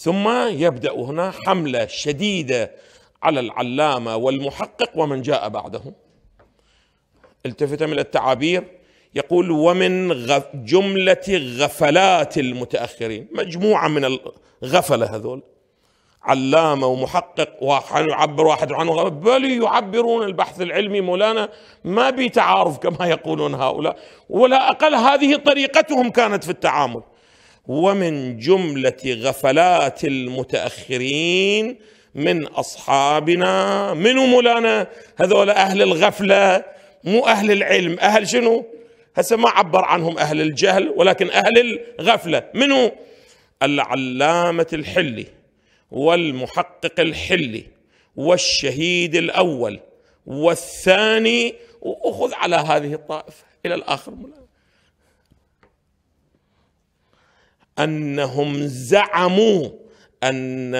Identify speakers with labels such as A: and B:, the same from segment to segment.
A: ثم يبدا هنا حمله شديده على العلامه والمحقق ومن جاء بعده التفت من التعابير يقول ومن غف جمله غفلات المتاخرين مجموعه من الغفله هذول علامه ومحقق واحد يعبر واحد عنه بل يعبرون البحث العلمي مولانا ما بتعارف كما يقولون هؤلاء ولا اقل هذه طريقتهم كانت في التعامل ومن جمله غفلات المتاخرين من اصحابنا من مولانا هذول اهل الغفله مو اهل العلم اهل شنو هسه ما عبر عنهم اهل الجهل ولكن اهل الغفله منو العلامه الحلي والمحقق الحلي والشهيد الاول والثاني واخذ على هذه الطائفه الى الاخر مولانا انهم زعموا ان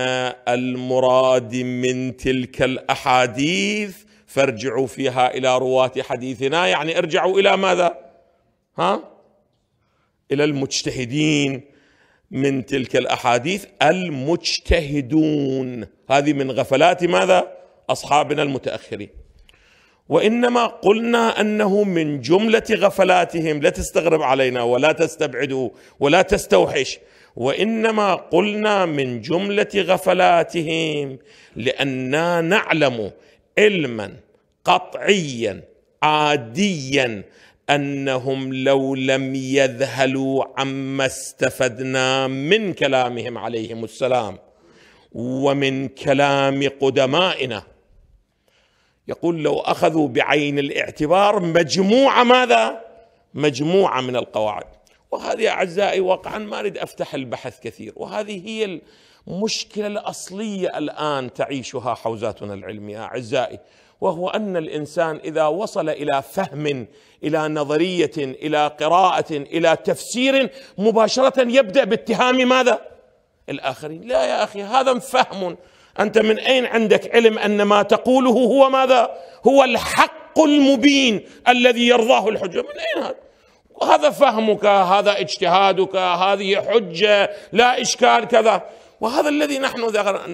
A: المراد من تلك الاحاديث فارجعوا فيها الى رواه حديثنا يعني ارجعوا الى ماذا ها الى المجتهدين من تلك الاحاديث المجتهدون هذه من غفلات ماذا اصحابنا المتاخرين وانما قلنا انه من جمله غفلاتهم لا تستغرب علينا ولا تستبعدوا ولا تستوحش وانما قلنا من جمله غفلاتهم لاننا نعلم علما قطعيا عاديا انهم لو لم يذهلوا عما استفدنا من كلامهم عليهم السلام ومن كلام قدمائنا يقول لو أخذوا بعين الاعتبار مجموعة ماذا مجموعة من القواعد وهذه أعزائي واقعا ما أريد أفتح البحث كثير وهذه هي المشكلة الأصلية الآن تعيشها حوزاتنا العلمية أعزائي وهو أن الإنسان إذا وصل إلى فهم إلى نظرية إلى قراءة إلى تفسير مباشرة يبدأ باتهام ماذا؟ الآخرين لا يا أخي هذا فهم انت من اين عندك علم ان ما تقوله هو ماذا هو الحق المبين الذي يرضاه الحجه من اين هذا هذا فهمك هذا اجتهادك هذه حجه لا اشكال كذا وهذا الذي نحن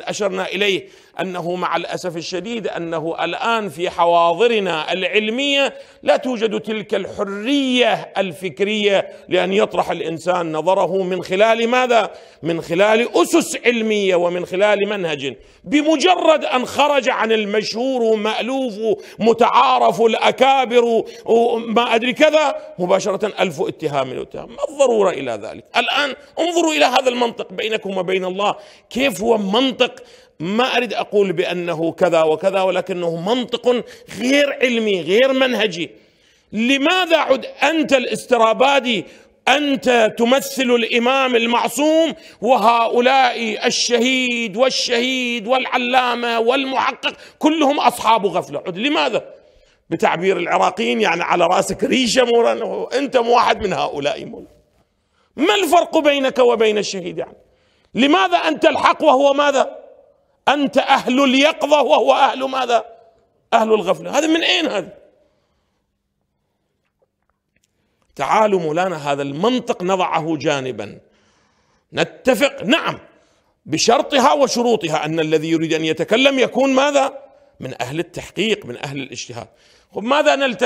A: اشرنا اليه انه مع الاسف الشديد انه الان في حواضرنا العلميه لا توجد تلك الحريه الفكريه لان يطرح الانسان نظره من خلال ماذا؟ من خلال اسس علميه ومن خلال منهج بمجرد ان خرج عن المشهور مالوف متعارف الاكابر وما ادري كذا مباشره الف اتهام واتهام ما الضروره الى ذلك؟ الان انظروا الى هذا المنطق بينكم وبين الله كيف هو منطق ما اريد اقول بانه كذا وكذا ولكنه منطق غير علمي غير منهجي لماذا عد انت الاسترابادي انت تمثل الامام المعصوم وهؤلاء الشهيد والشهيد والعلامه والمحقق كلهم اصحاب غفله عد لماذا بتعبير العراقيين يعني على راسك ريشه مولانا انت مو واحد من هؤلاء مولانا ما الفرق بينك وبين الشهيد يعني لماذا انت الحق وهو ماذا أنت أهل اليقظة وهو أهل ماذا أهل الغفلة هذا من أين هذا تعالوا مولانا هذا المنطق نضعه جانبا نتفق نعم بشرطها وشروطها أن الذي يريد أن يتكلم يكون ماذا من أهل التحقيق من أهل الاجتهاد ماذا نلتفت